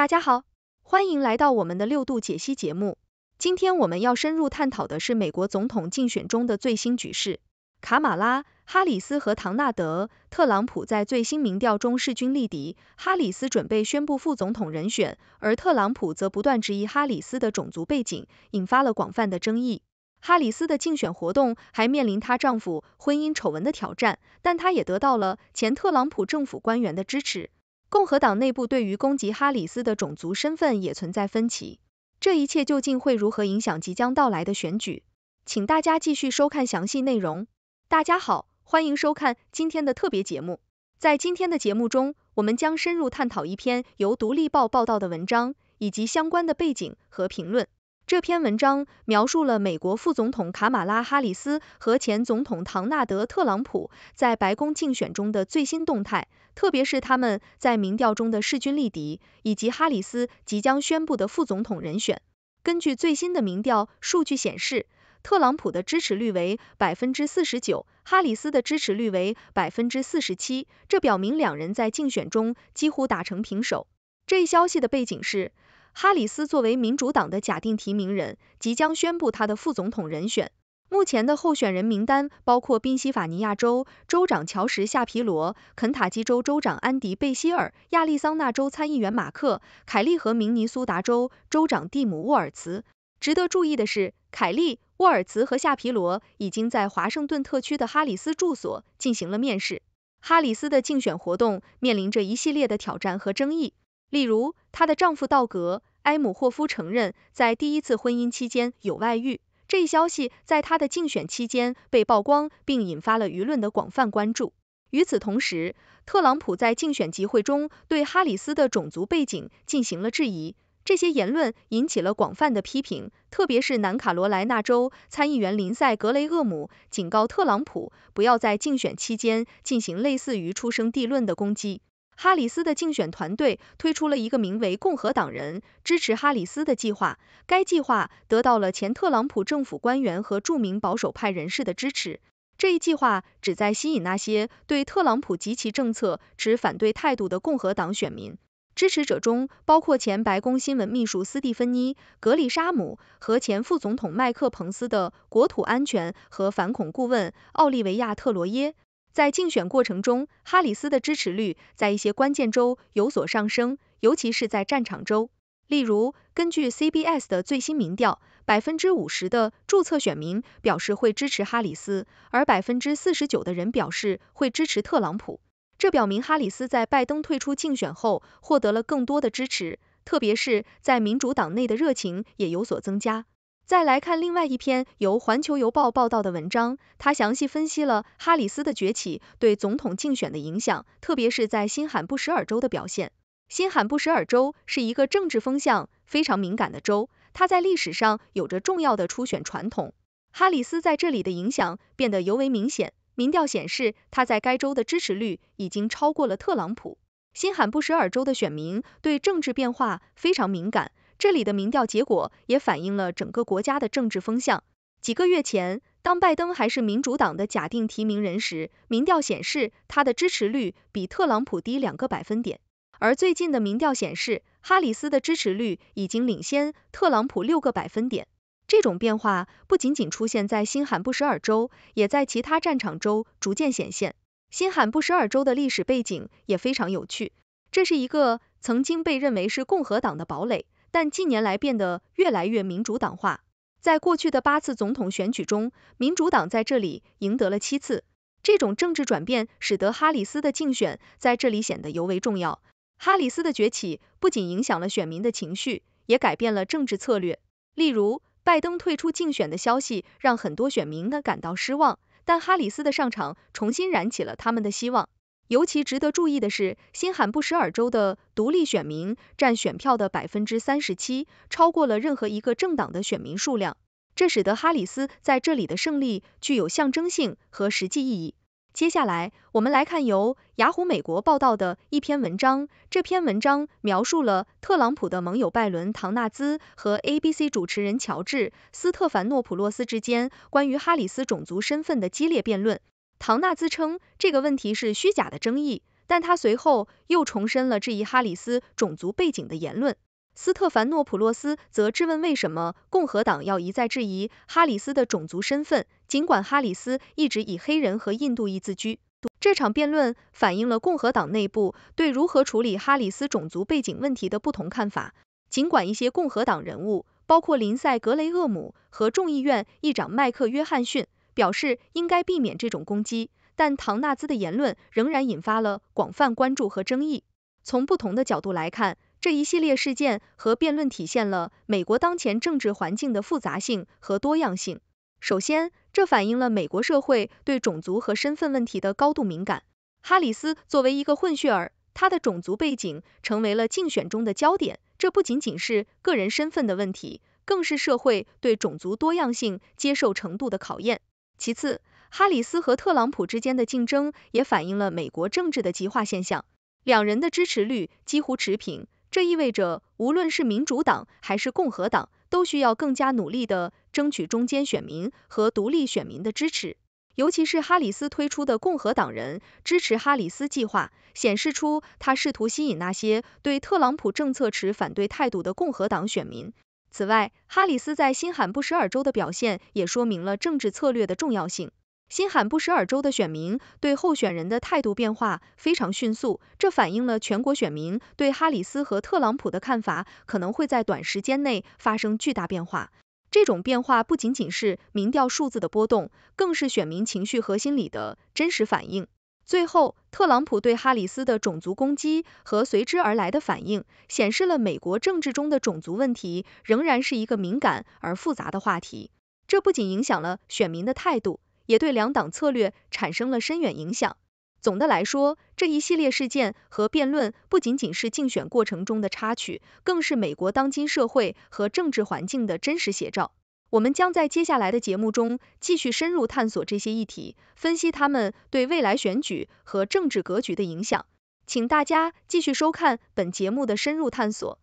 大家好，欢迎来到我们的六度解析节目。今天我们要深入探讨的是美国总统竞选中的最新局势。卡马拉·哈里斯和唐纳德·特朗普在最新民调中势均力敌。哈里斯准备宣布副总统人选，而特朗普则不断质疑哈里斯的种族背景，引发了广泛的争议。哈里斯的竞选活动还面临她丈夫婚姻丑闻的挑战，但她也得到了前特朗普政府官员的支持。共和党内部对于攻击哈里斯的种族身份也存在分歧，这一切究竟会如何影响即将到来的选举？请大家继续收看详细内容。大家好，欢迎收看今天的特别节目。在今天的节目中，我们将深入探讨一篇由《独立报》报道的文章以及相关的背景和评论。这篇文章描述了美国副总统卡马拉·哈里斯和前总统唐纳德·特朗普在白宫竞选中的最新动态，特别是他们在民调中的势均力敌，以及哈里斯即将宣布的副总统人选。根据最新的民调数据显示，特朗普的支持率为百分之四十九，哈里斯的支持率为百分之四十七，这表明两人在竞选中几乎打成平手。这一消息的背景是。哈里斯作为民主党的假定提名人，即将宣布他的副总统人选。目前的候选人名单包括宾夕法尼亚州州长乔什·夏皮罗、肯塔基州州长安迪·贝希尔、亚利桑那州参议员马克·凯利和明尼苏达州州长蒂姆·沃尔茨。值得注意的是，凯利、沃尔茨和夏皮罗已经在华盛顿特区的哈里斯住所进行了面试。哈里斯的竞选活动面临着一系列的挑战和争议。例如，她的丈夫道格·埃姆霍夫承认在第一次婚姻期间有外遇，这一消息在他的竞选期间被曝光，并引发了舆论的广泛关注。与此同时，特朗普在竞选集会中对哈里斯的种族背景进行了质疑，这些言论引起了广泛的批评。特别是南卡罗来纳州参议员林赛·格雷厄姆警告特朗普不要在竞选期间进行类似于出生地论的攻击。哈里斯的竞选团队推出了一个名为“共和党人支持哈里斯”的计划，该计划得到了前特朗普政府官员和著名保守派人士的支持。这一计划旨在吸引那些对特朗普及其政策持反对态度的共和党选民。支持者中包括前白宫新闻秘书斯蒂芬妮·格里沙姆和前副总统麦克·彭斯的国土安全和反恐顾问奥利维亚·特罗耶。在竞选过程中，哈里斯的支持率在一些关键州有所上升，尤其是在战场州。例如，根据 CBS 的最新民调，百分之五十的注册选民表示会支持哈里斯，而百分之四十九的人表示会支持特朗普。这表明哈里斯在拜登退出竞选后获得了更多的支持，特别是在民主党内的热情也有所增加。再来看另外一篇由《环球邮报》报道的文章，他详细分析了哈里斯的崛起对总统竞选的影响，特别是在新罕布什尔州的表现。新罕布什尔州是一个政治风向非常敏感的州，它在历史上有着重要的初选传统。哈里斯在这里的影响变得尤为明显，民调显示他在该州的支持率已经超过了特朗普。新罕布什尔州的选民对政治变化非常敏感。这里的民调结果也反映了整个国家的政治风向。几个月前，当拜登还是民主党的假定提名人时，民调显示他的支持率比特朗普低两个百分点。而最近的民调显示，哈里斯的支持率已经领先特朗普六个百分点。这种变化不仅仅出现在新罕布什尔州，也在其他战场州逐渐显现。新罕布什尔州的历史背景也非常有趣，这是一个曾经被认为是共和党的堡垒。但近年来变得越来越民主党化。在过去的八次总统选举中，民主党在这里赢得了七次。这种政治转变使得哈里斯的竞选在这里显得尤为重要。哈里斯的崛起不仅影响了选民的情绪，也改变了政治策略。例如，拜登退出竞选的消息让很多选民呢感到失望，但哈里斯的上场重新燃起了他们的希望。尤其值得注意的是，新罕布什尔州的独立选民占选票的百分之三十七，超过了任何一个政党的选民数量，这使得哈里斯在这里的胜利具有象征性和实际意义。接下来，我们来看由雅虎美国报道的一篇文章。这篇文章描述了特朗普的盟友拜伦·唐纳兹和 ABC 主持人乔治·斯特凡诺普洛斯之间关于哈里斯种族身份的激烈辩论。唐纳自称这个问题是虚假的争议，但他随后又重申了质疑哈里斯种族背景的言论。斯特凡诺普洛斯则质问为什么共和党要一再质疑哈里斯的种族身份，尽管哈里斯一直以黑人和印度裔自居。这场辩论反映了共和党内部对如何处理哈里斯种族背景问题的不同看法。尽管一些共和党人物，包括林赛·格雷厄姆和众议院议长麦克·约翰逊，表示应该避免这种攻击，但唐纳兹的言论仍然引发了广泛关注和争议。从不同的角度来看，这一系列事件和辩论体现了美国当前政治环境的复杂性和多样性。首先，这反映了美国社会对种族和身份问题的高度敏感。哈里斯作为一个混血儿，他的种族背景成为了竞选中的焦点。这不仅仅是个人身份的问题，更是社会对种族多样性接受程度的考验。其次，哈里斯和特朗普之间的竞争也反映了美国政治的极化现象。两人的支持率几乎持平，这意味着无论是民主党还是共和党，都需要更加努力的争取中间选民和独立选民的支持。尤其是哈里斯推出的共和党人支持哈里斯计划，显示出他试图吸引那些对特朗普政策持反对态度的共和党选民。此外，哈里斯在新罕布什尔州的表现也说明了政治策略的重要性。新罕布什尔州的选民对候选人的态度变化非常迅速，这反映了全国选民对哈里斯和特朗普的看法可能会在短时间内发生巨大变化。这种变化不仅仅是民调数字的波动，更是选民情绪和心里的真实反应。最后，特朗普对哈里斯的种族攻击和随之而来的反应，显示了美国政治中的种族问题仍然是一个敏感而复杂的话题。这不仅影响了选民的态度，也对两党策略产生了深远影响。总的来说，这一系列事件和辩论不仅仅是竞选过程中的插曲，更是美国当今社会和政治环境的真实写照。我们将在接下来的节目中继续深入探索这些议题，分析他们对未来选举和政治格局的影响。请大家继续收看本节目的深入探索。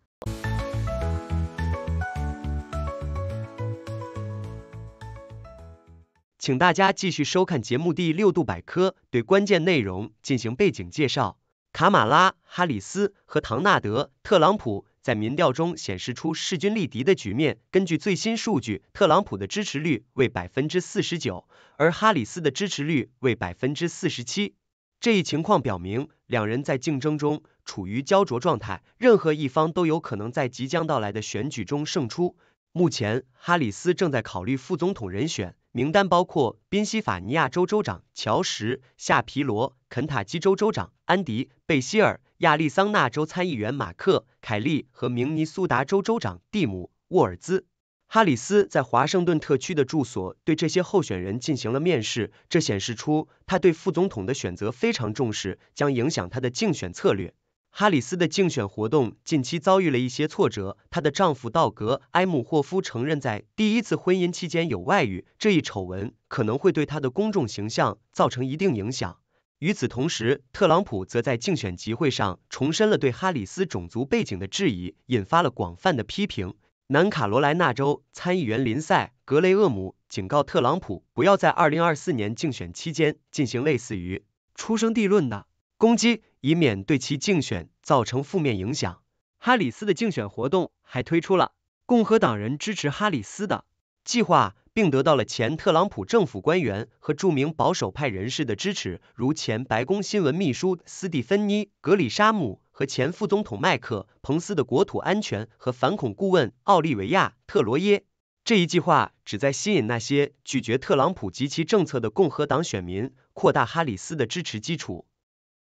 请大家继续收看节目第六度百科对关键内容进行背景介绍：卡马拉、哈里斯和唐纳德·特朗普。在民调中显示出势均力敌的局面。根据最新数据，特朗普的支持率为百分之四十九，而哈里斯的支持率为百分之四十七。这一情况表明，两人在竞争中处于焦灼状态，任何一方都有可能在即将到来的选举中胜出。目前，哈里斯正在考虑副总统人选名单，包括宾夕法尼亚州州长乔什·夏皮罗、肯塔基州州长安迪·贝希尔。亚利桑那州参议员马克·凯利和明尼苏达州州长蒂姆·沃尔兹、哈里斯在华盛顿特区的住所对这些候选人进行了面试，这显示出他对副总统的选择非常重视，将影响他的竞选策略。哈里斯的竞选活动近期遭遇了一些挫折，她的丈夫道格·埃姆霍夫承认在第一次婚姻期间有外遇，这一丑闻可能会对他的公众形象造成一定影响。与此同时，特朗普则在竞选集会上重申了对哈里斯种族背景的质疑，引发了广泛的批评。南卡罗来纳州参议员林赛·格雷厄姆警告特朗普不要在2024年竞选期间进行类似于出生地论的攻击，以免对其竞选造成负面影响。哈里斯的竞选活动还推出了共和党人支持哈里斯的计划。并得到了前特朗普政府官员和著名保守派人士的支持，如前白宫新闻秘书斯蒂芬妮·格里沙姆和前副总统麦克·彭斯的国土安全和反恐顾问奥利维亚·特罗耶。这一计划旨在吸引那些拒绝特朗普及其政策的共和党选民，扩大哈里斯的支持基础。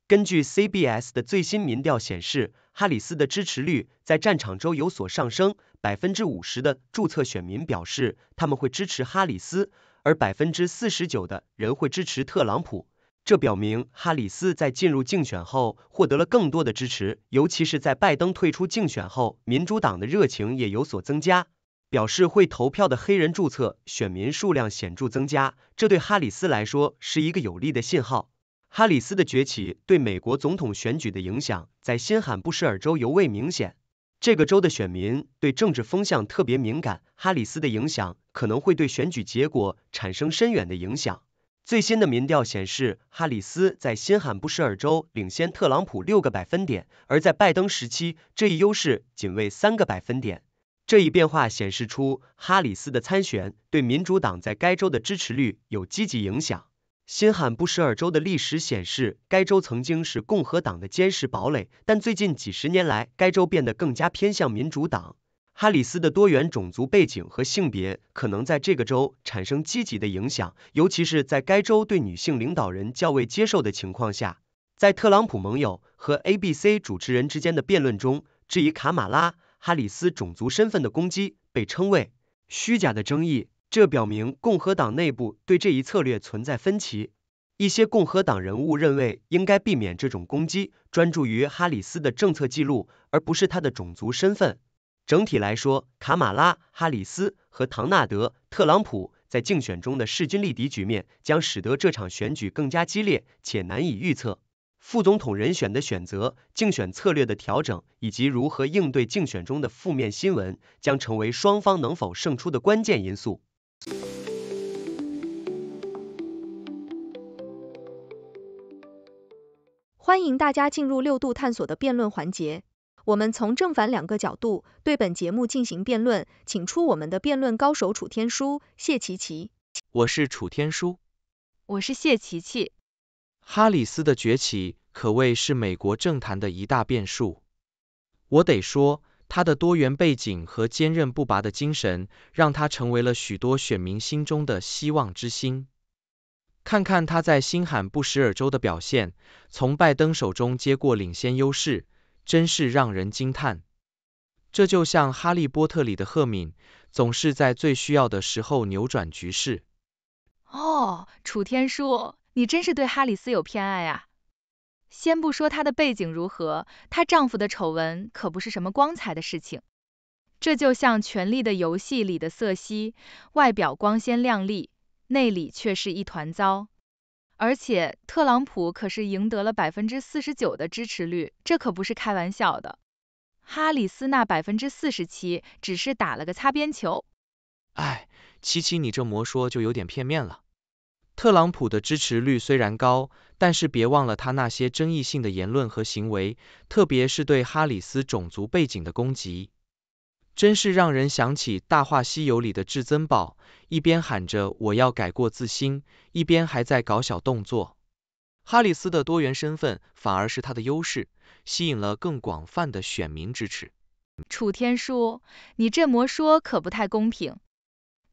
根据 CBS 的最新民调显示，哈里斯的支持率在战场中有所上升。百分之五十的注册选民表示他们会支持哈里斯，而百分之四十九的人会支持特朗普。这表明哈里斯在进入竞选后获得了更多的支持，尤其是在拜登退出竞选后，民主党的热情也有所增加。表示会投票的黑人注册选民数量显著增加，这对哈里斯来说是一个有利的信号。哈里斯的崛起对美国总统选举的影响在新罕布什尔州尤为明显。这个州的选民对政治风向特别敏感，哈里斯的影响可能会对选举结果产生深远的影响。最新的民调显示，哈里斯在新罕布什尔州领先特朗普六个百分点，而在拜登时期，这一优势仅为三个百分点。这一变化显示出哈里斯的参选对民主党在该州的支持率有积极影响。新罕布什尔州的历史显示，该州曾经是共和党的坚实堡垒，但最近几十年来，该州变得更加偏向民主党。哈里斯的多元种族背景和性别可能在这个州产生积极的影响，尤其是在该州对女性领导人较为接受的情况下。在特朗普盟友和 ABC 主持人之间的辩论中，质疑卡马拉·哈里斯种族身份的攻击被称为“虚假的争议。这表明共和党内部对这一策略存在分歧。一些共和党人物认为应该避免这种攻击，专注于哈里斯的政策记录，而不是他的种族身份。整体来说，卡马拉·哈里斯和唐纳德·特朗普在竞选中的势均力敌局面，将使得这场选举更加激烈且难以预测。副总统人选的选择、竞选策略的调整以及如何应对竞选中的负面新闻，将成为双方能否胜出的关键因素。欢迎大家进入六度探索的辩论环节，我们从正反两个角度对本节目进行辩论，请出我们的辩论高手楚天舒、谢琪琪。我是楚天舒，我是谢琪琪。哈里斯的崛起可谓是美国政坛的一大变数，我得说。他的多元背景和坚韧不拔的精神，让他成为了许多选民心中的希望之星。看看他在新罕布什尔州的表现，从拜登手中接过领先优势，真是让人惊叹。这就像《哈利波特》里的赫敏，总是在最需要的时候扭转局势。哦，楚天舒，你真是对哈里斯有偏爱啊！先不说她的背景如何，她丈夫的丑闻可不是什么光彩的事情。这就像《权力的游戏》里的瑟曦，外表光鲜亮丽，内里却是一团糟。而且特朗普可是赢得了百分之四十九的支持率，这可不是开玩笑的。哈里斯那百分之四十七，只是打了个擦边球。哎，琪琪，你这么说就有点片面了。特朗普的支持率虽然高，但是别忘了他那些争议性的言论和行为，特别是对哈里斯种族背景的攻击，真是让人想起《大话西游》里的至尊宝，一边喊着我要改过自新，一边还在搞小动作。哈里斯的多元身份反而是他的优势，吸引了更广泛的选民支持。楚天舒，你这么说可不太公平。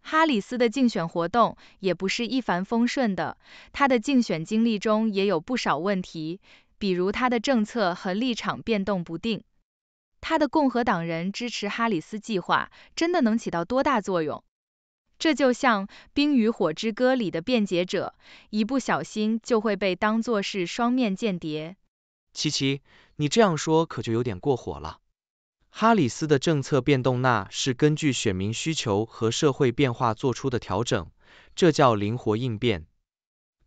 哈里斯的竞选活动也不是一帆风顺的，他的竞选经历中也有不少问题，比如他的政策和立场变动不定。他的共和党人支持哈里斯计划，真的能起到多大作用？这就像《冰与火之歌》里的辩解者，一不小心就会被当作是双面间谍。琪琪，你这样说可就有点过火了。哈里斯的政策变动那是根据选民需求和社会变化做出的调整，这叫灵活应变。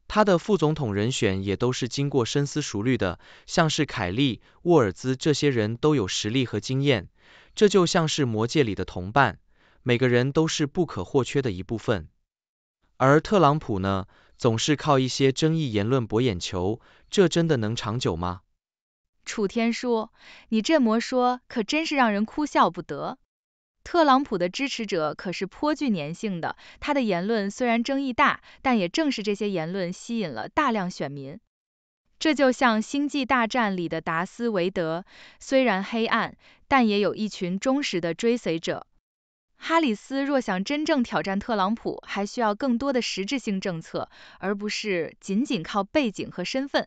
他的副总统人选也都是经过深思熟虑的，像是凯利、沃尔兹这些人都有实力和经验，这就像是魔戒里的同伴，每个人都是不可或缺的一部分。而特朗普呢，总是靠一些争议言论博眼球，这真的能长久吗？楚天说：“你这么说可真是让人哭笑不得。特朗普的支持者可是颇具粘性的，他的言论虽然争议大，但也正是这些言论吸引了大量选民。这就像《星际大战》里的达斯维德，虽然黑暗，但也有一群忠实的追随者。哈里斯若想真正挑战特朗普，还需要更多的实质性政策，而不是仅仅靠背景和身份。”